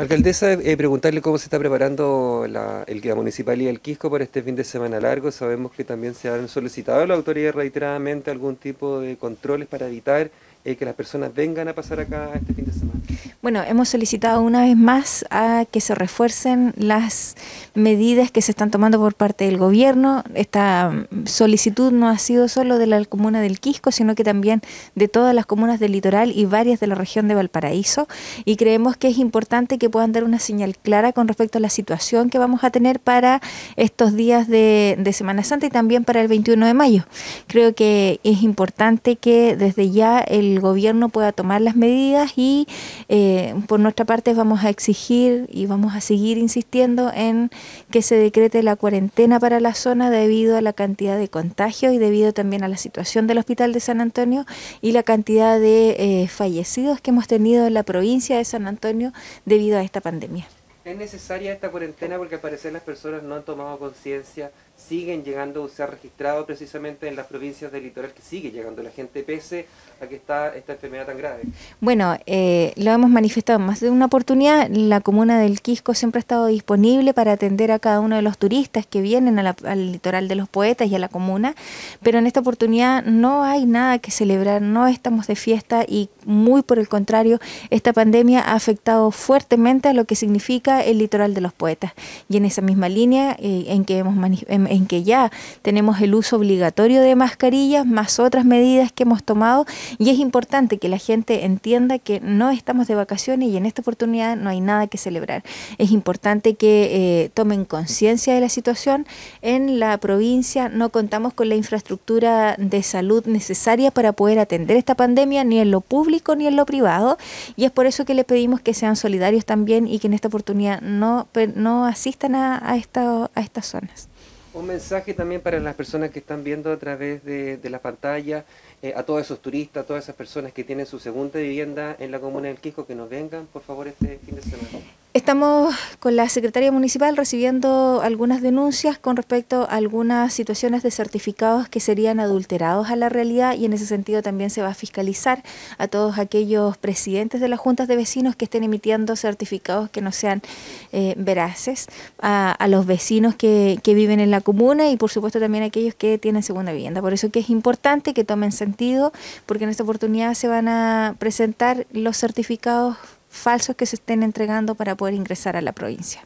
Alcaldesa, eh, preguntarle cómo se está preparando el guía municipal y el Quisco para este fin de semana largo. Sabemos que también se han solicitado a la autoridad reiteradamente algún tipo de controles para evitar eh, que las personas vengan a pasar acá este fin de semana. Bueno, hemos solicitado una vez más a que se refuercen las medidas que se están tomando por parte del gobierno. Esta mm, solicitud no ha sido solo de la comuna del Quisco, sino que también de todas las comunas del litoral y varias de la región de Valparaíso. Y creemos que es importante que puedan dar una señal clara con respecto a la situación que vamos a tener para estos días de, Semana Santa y también para el 21 de mayo. Creo que es importante que desde ya el gobierno pueda tomar las medidas y... Eh, eh, por nuestra parte vamos a exigir y vamos a seguir insistiendo en que se decrete la cuarentena para la zona debido a la cantidad de contagios y debido también a la situación del Hospital de San Antonio y la cantidad de eh, fallecidos que hemos tenido en la provincia de San Antonio debido a esta pandemia. ¿Es necesaria esta cuarentena porque al parecer las personas no han tomado conciencia, siguen llegando se ha registrado precisamente en las provincias del litoral que sigue llegando la gente pese a que está esta enfermedad tan grave? Bueno, eh, lo hemos manifestado más de una oportunidad, la comuna del Quisco siempre ha estado disponible para atender a cada uno de los turistas que vienen al litoral de los poetas y a la comuna, pero en esta oportunidad no hay nada que celebrar, no estamos de fiesta y muy por el contrario, esta pandemia ha afectado fuertemente a lo que significa el litoral de los poetas. Y en esa misma línea, eh, en, que hemos en, que ya tenemos el uso obligatorio de mascarillas, más otras medidas que hemos tomado, y es importante que la gente entienda que no estamos de vacaciones y en esta oportunidad no hay nada que celebrar. Es importante que eh, tomen conciencia de la situación. En la provincia no contamos con la infraestructura de salud necesaria para poder atender esta pandemia, ni en lo público ni en lo privado, y es por eso que le pedimos que sean solidarios también y que en esta oportunidad no, no asistan a, a estas zonas. Un mensaje también para las personas que están viendo a través de, la pantalla, eh, a todos esos turistas, a todas esas personas que tienen su segunda vivienda en la comuna del Quisco, que nos vengan, por favor, este fin de semana. Estamos con la Secretaría Municipal recibiendo algunas denuncias con respecto a algunas situaciones de certificados que serían adulterados a la realidad y en ese sentido también se va a fiscalizar a todos aquellos presidentes de las juntas de vecinos que estén emitiendo certificados que no sean eh, veraces, a, los vecinos que, viven en la comuna y por supuesto también a aquellos que tienen segunda vivienda. Por eso que es importante que tomen sentido porque en esta oportunidad se van a presentar los certificados falsos que se estén entregando para poder ingresar a la provincia.